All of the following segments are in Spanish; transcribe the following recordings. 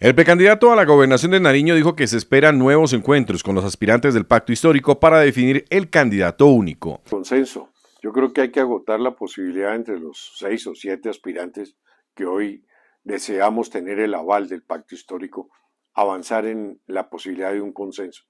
El precandidato a la gobernación de Nariño dijo que se esperan nuevos encuentros con los aspirantes del pacto histórico para definir el candidato único. Consenso. Yo creo que hay que agotar la posibilidad entre los seis o siete aspirantes que hoy deseamos tener el aval del pacto histórico, avanzar en la posibilidad de un consenso.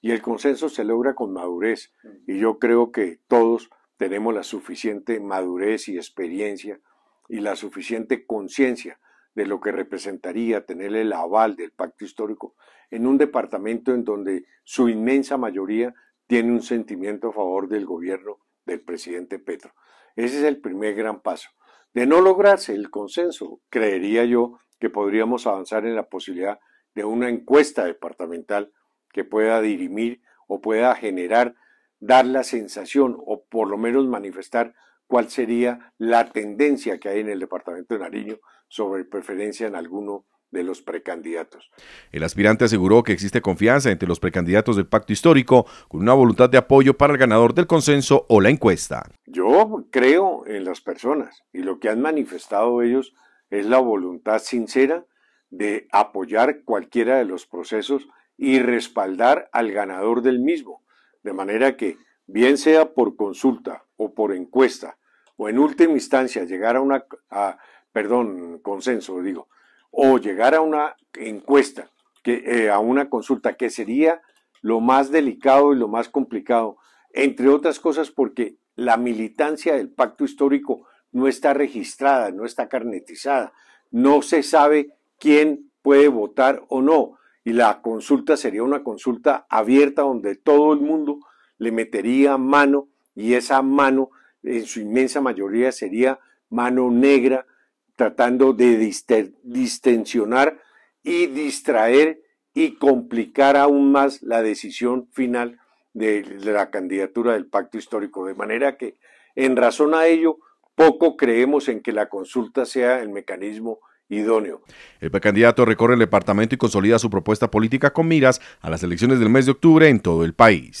Y el consenso se logra con madurez. Y yo creo que todos tenemos la suficiente madurez y experiencia y la suficiente conciencia de lo que representaría tener el aval del pacto histórico en un departamento en donde su inmensa mayoría tiene un sentimiento a favor del gobierno del presidente Petro. Ese es el primer gran paso. De no lograrse el consenso, creería yo que podríamos avanzar en la posibilidad de una encuesta departamental que pueda dirimir o pueda generar, dar la sensación o por lo menos manifestar cuál sería la tendencia que hay en el departamento de Nariño sobre preferencia en alguno de los precandidatos. El aspirante aseguró que existe confianza entre los precandidatos del pacto histórico con una voluntad de apoyo para el ganador del consenso o la encuesta. Yo creo en las personas y lo que han manifestado ellos es la voluntad sincera de apoyar cualquiera de los procesos y respaldar al ganador del mismo. De manera que bien sea por consulta o por encuesta, o en última instancia llegar a una, perdón, consenso digo, o llegar a una encuesta, que, eh, a una consulta, que sería lo más delicado y lo más complicado, entre otras cosas porque la militancia del pacto histórico no está registrada, no está carnetizada, no se sabe quién puede votar o no. Y la consulta sería una consulta abierta donde todo el mundo le metería mano y esa mano en su inmensa mayoría sería mano negra tratando de distensionar y distraer y complicar aún más la decisión final de la candidatura del pacto histórico. De manera que, en razón a ello, poco creemos en que la consulta sea el mecanismo idóneo. El precandidato recorre el departamento y consolida su propuesta política con miras a las elecciones del mes de octubre en todo el país.